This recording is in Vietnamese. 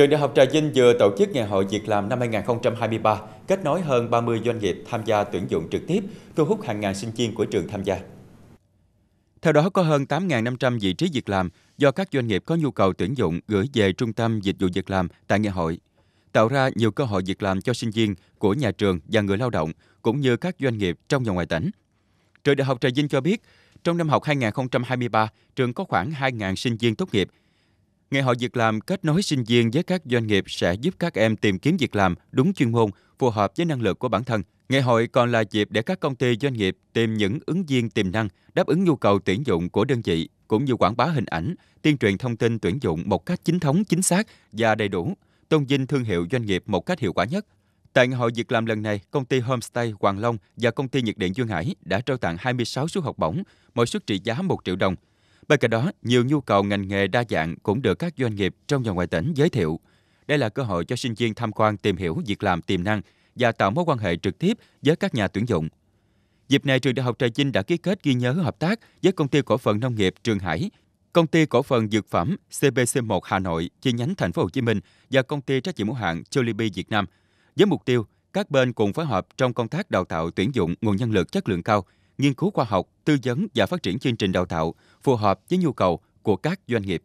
Trường Đại học Trà Vinh vừa tổ chức Ngày hội việc làm năm 2023, kết nối hơn 30 doanh nghiệp tham gia tuyển dụng trực tiếp, thu hút hàng ngàn sinh viên của trường tham gia. Theo đó, có hơn 8.500 vị trí việc làm do các doanh nghiệp có nhu cầu tuyển dụng gửi về Trung tâm Dịch vụ Việc làm tại ngày hội, tạo ra nhiều cơ hội việc làm cho sinh viên của nhà trường và người lao động, cũng như các doanh nghiệp trong và ngoài tỉnh. Trường Đại học Trà Vinh cho biết, trong năm học 2023, trường có khoảng 2.000 sinh viên tốt nghiệp Ngày hội việc làm kết nối sinh viên với các doanh nghiệp sẽ giúp các em tìm kiếm việc làm đúng chuyên môn, phù hợp với năng lực của bản thân. Ngày hội còn là dịp để các công ty doanh nghiệp tìm những ứng viên tiềm năng, đáp ứng nhu cầu tuyển dụng của đơn vị, cũng như quảng bá hình ảnh, tuyên truyền thông tin tuyển dụng một cách chính thống, chính xác và đầy đủ, tôn vinh thương hiệu doanh nghiệp một cách hiệu quả nhất. Tại ngày hội việc làm lần này, công ty Homestay Hoàng Long và công ty nhiệt điện Duyên Hải đã trao tặng 26 suất học bổng, mỗi suất trị giá 1 triệu đồng – Bên cạnh đó, nhiều nhu cầu ngành nghề đa dạng cũng được các doanh nghiệp trong và ngoài tỉnh giới thiệu. Đây là cơ hội cho sinh viên tham quan tìm hiểu việc làm tiềm năng và tạo mối quan hệ trực tiếp với các nhà tuyển dụng. Dịp này, trường Đại học Trà Vinh đã ký kết ghi nhớ hợp tác với công ty cổ phần nông nghiệp Trường Hải, công ty cổ phần dược phẩm CBC1 Hà Nội chi nhánh Thành phố Hồ Chí Minh và công ty trách nhiệm hữu hạn Jollibee Việt Nam với mục tiêu các bên cùng phối hợp trong công tác đào tạo tuyển dụng nguồn nhân lực chất lượng cao – nghiên cứu khoa học, tư vấn và phát triển chương trình đào tạo phù hợp với nhu cầu của các doanh nghiệp.